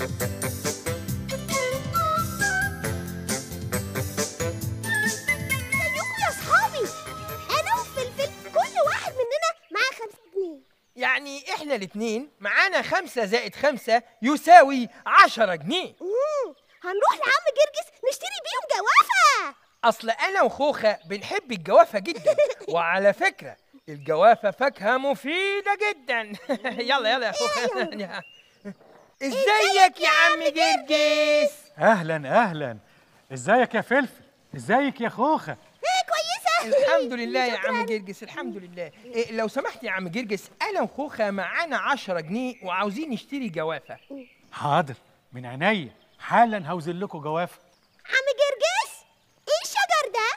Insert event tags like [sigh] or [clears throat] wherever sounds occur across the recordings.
يا أنا وفلفل كل واحد مننا معاه جنيه يعني إحنا الاتنين معانا خمسة زائد خمسة يساوي عشرة جنيه أوه. هنروح لعم جرجس نشتري بيهم جوافة أصل أنا وخوخة بنحب الجوافة جدا [laughs] وعلى فكرة الجوافة فاكهة مفيدة جدا [laughs] يلا يلا يا إيه، خوخة [laughs] ازيك يا عم جرجس اهلا اهلا ازيك يا فلفل ازيك يا خوخه كويسه الحمد لله يا عم جرجس الحمد لله إيه لو سمحت يا عم جرجس انا وخوخه معانا 10 جنيه وعاوزين نشتري جوافه حاضر من عينيا حالا هوزن لكم جوافه عم جرجس ايه الشجر ده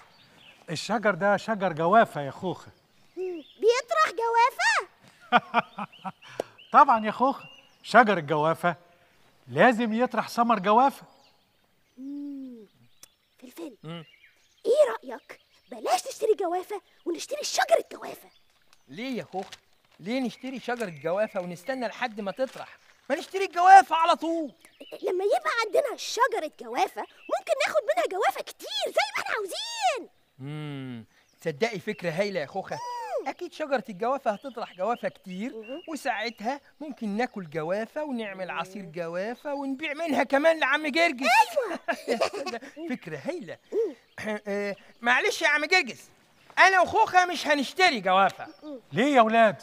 الشجر ده شجر جوافه يا خوخه بيطرح جوافه [laughs] طبعا يا خوخه شجر الجوافة لازم يطرح ثمر جوافة في الفيلم ايه رأيك بلاش نشتري جوافة ونشتري شجر الجوافة ليه يا كوخ ليه نشتري شجر الجوافة ونستنى لحد ما تطرح ما نشتري الجوافة على طول لما يبقى عندنا شجرة جوافة ممكن ناخد منها جوافة كتير زي ما احنا عاوزين تصدقي فكرة هايلة يا خوخة اكيد شجره الجوافه هتطرح جوافه كتير وساعتها ممكن ناكل جوافه ونعمل عصير جوافه ونبيع منها كمان لعم جرجس ايوه [laughs] فكره هايله [clears throat] آه، معلش يا عم جرجس انا وخوخه مش هنشتري جوافه ليه يا ولاد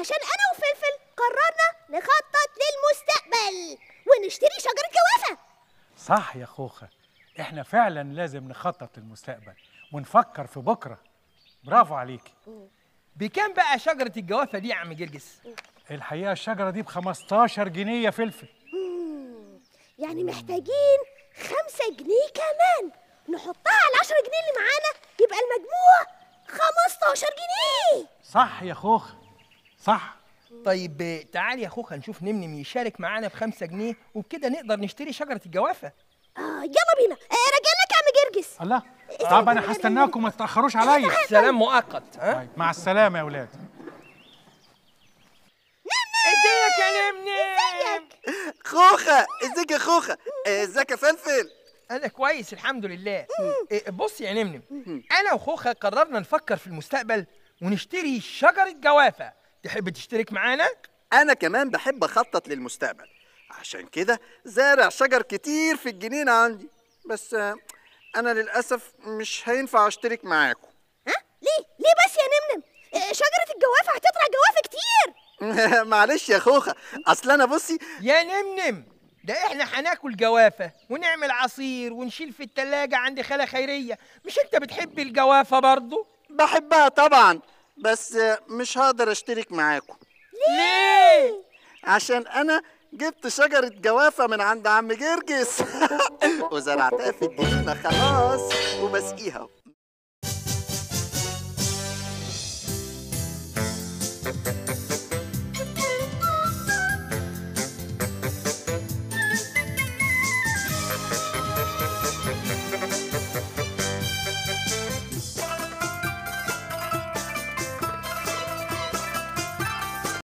عشان انا وفلفل قررنا نخطط للمستقبل ونشتري شجره جوافه صح يا خوخه احنا فعلا لازم نخطط للمستقبل ونفكر في بكره برافو عليك بكام بقى شجره الجوافه دي يا عم جرجس الحقيقه الشجره دي ب 15 جنيه فلفل يعني محتاجين 5 جنيه كمان نحطها على 10 جنيه اللي معانا يبقى المجموع 15 جنيه صح يا خوخ صح طيب تعال يا خوخ نشوف نمنم يشارك معانا ب 5 جنيه وبكده نقدر نشتري شجره الجوافه آه، يلا بينا آه، راجع لك يا عم جرجس الله طب انا هستناكم ما تتاخروش عليا سلام مؤقت ها طيب، مع السلامه يا اولاد ازيك يا نمني ازيك خوخه ازيك يا خوخه آه، ازيك يا فلفل انا كويس الحمد لله بص يا نمنم انا وخوخه قررنا نفكر في المستقبل ونشتري شجره جوافه تحب تشترك معانا انا كمان بحب اخطط للمستقبل عشان كده زارع شجر كتير في الجنين عندي بس أنا للأسف مش هينفع أشترك معاكم ها؟ ليه؟ ليه بس يا نمنم؟ شجرة الجوافة هتطلع جوافة كتير [laughs] معلش يا خوخة أصل أنا بصي يا نمنم ده احنا هناكل جوافة ونعمل عصير ونشيل في التلاجة عند خالة خيرية مش انت بتحب الجوافة برضو؟ بحبها طبعا بس مش هقدر اشترك معاكم ليه؟ عشان انا جبت شجرة جوافة من عند عم جرجس [laughs] وزرعتها في الجنينة خلاص وبسقيها